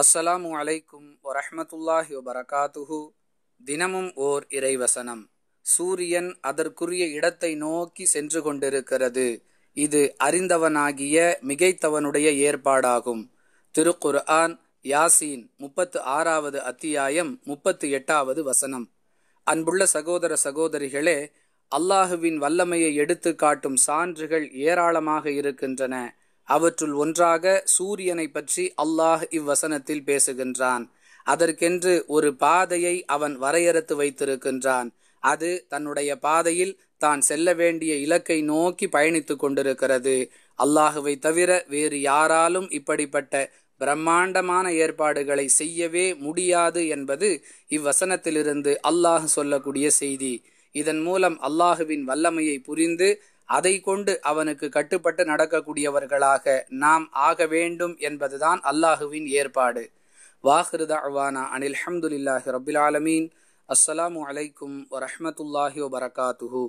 அஸ்ஸலாமு அலைக்கும் வரஹமத்துல்லாஹி வபரகாத்துஹு தினமும் ஓர் இறைவசனம் சூரியன் அதற்குரிய இடத்தை நோக்கி சென்று கொண்டிருக்கிறது இது அறிந்தவனாகிய மிகைத்தவனுடைய ஏற்பாடாகும் திருக்குர் ஆன் யாசீன் முப்பத்து ஆறாவது அத்தியாயம் முப்பத்து எட்டாவது வசனம் அன்புள்ள சகோதர சகோதரிகளே அல்லாஹுவின் வல்லமையை எடுத்து காட்டும் சான்றுகள் ஏராளமாக இருக்கின்றன அவற்றுள் ஒன்றாக சூரியனை பற்றி அல்லாஹ் இவ்வசனத்தில் பேசுகின்றான் அதற்கென்று ஒரு பாதையை அவன் வரையறுத்து வைத்திருக்கின்றான் அது தன்னுடைய பாதையில் தான் செல்ல வேண்டிய இலக்கை நோக்கி பயணித்து கொண்டிருக்கிறது அல்லாஹுவை தவிர வேறு யாராலும் இப்படிப்பட்ட பிரம்மாண்டமான ஏற்பாடுகளை செய்யவே முடியாது என்பது இவ்வசனத்திலிருந்து அல்லாஹ் சொல்லக்கூடிய செய்தி இதன் மூலம் அல்லாஹுவின் வல்லமையை புரிந்து அதை கொண்டு அவனுக்கு கட்டுப்பட்டு நடக்கக்கூடியவர்களாக நாம் ஆக வேண்டும் என்பதுதான் அல்லாஹுவின் ஏற்பாடு வாஹிருத அவானா அனில் அஹமதுல்லாஹி ரபுல் ஆலமீன் அஸ்ஸலாமு அலைக்கும் வரமத்துல்லாஹி வபரகாத்துஹூ